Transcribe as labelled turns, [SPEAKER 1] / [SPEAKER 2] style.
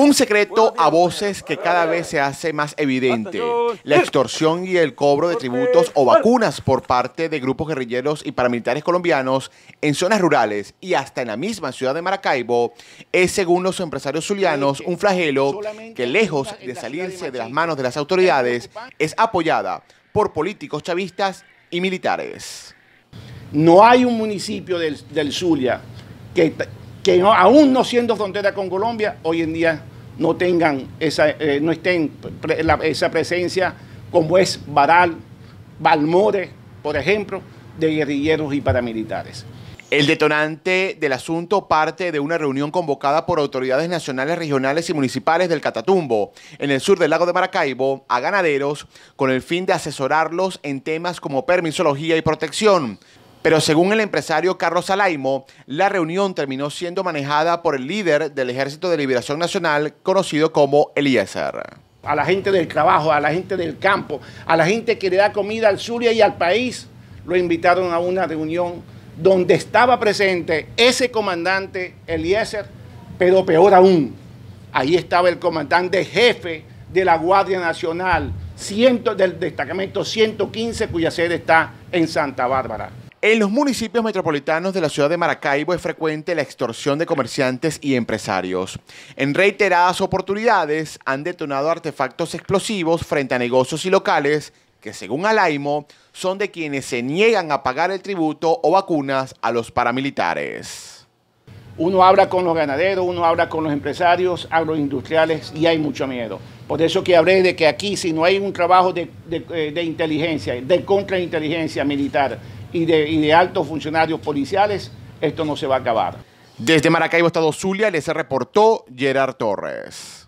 [SPEAKER 1] Un secreto a voces que cada vez se hace más evidente, la extorsión y el cobro de tributos o vacunas por parte de grupos guerrilleros y paramilitares colombianos en zonas rurales y hasta en la misma ciudad de Maracaibo es, según los empresarios zulianos, un flagelo que lejos de salirse de las manos de las autoridades es apoyada
[SPEAKER 2] por políticos chavistas y militares. No hay un municipio del, del Zulia que, que aún no siendo frontera con Colombia, hoy en día no tengan esa, eh, no estén esa presencia como es Baral, Balmore, por ejemplo, de guerrilleros y paramilitares.
[SPEAKER 1] El detonante del asunto parte de una reunión convocada por autoridades nacionales, regionales y municipales del Catatumbo, en el sur del lago de Maracaibo, a ganaderos, con el fin de asesorarlos en temas como permisología y protección, pero según el empresario Carlos Salaimo, la reunión terminó siendo manejada por el líder del Ejército de Liberación Nacional, conocido como Eliezer.
[SPEAKER 2] A la gente del trabajo, a la gente del campo, a la gente que le da comida al sur y al país, lo invitaron a una reunión donde estaba presente ese comandante Eliezer, pero peor aún, ahí estaba el comandante jefe de la Guardia Nacional, del destacamento 115, cuya sede está en Santa Bárbara. En los municipios metropolitanos
[SPEAKER 1] de la ciudad de Maracaibo es frecuente la extorsión de comerciantes y empresarios. En reiteradas oportunidades han detonado artefactos explosivos frente a negocios y locales que según Alaimo son de quienes se niegan a pagar el tributo o vacunas a los paramilitares.
[SPEAKER 2] Uno habla con los ganaderos, uno habla con los empresarios agroindustriales y hay mucho miedo. Por eso que hablé de que aquí si no hay un trabajo de, de eh, inteligencia, de contrainteligencia militar, y de, altos funcionarios policiales, esto no se va a acabar.
[SPEAKER 1] Desde Maracaibo,
[SPEAKER 2] Estado Zulia, les reportó Gerard
[SPEAKER 1] Torres.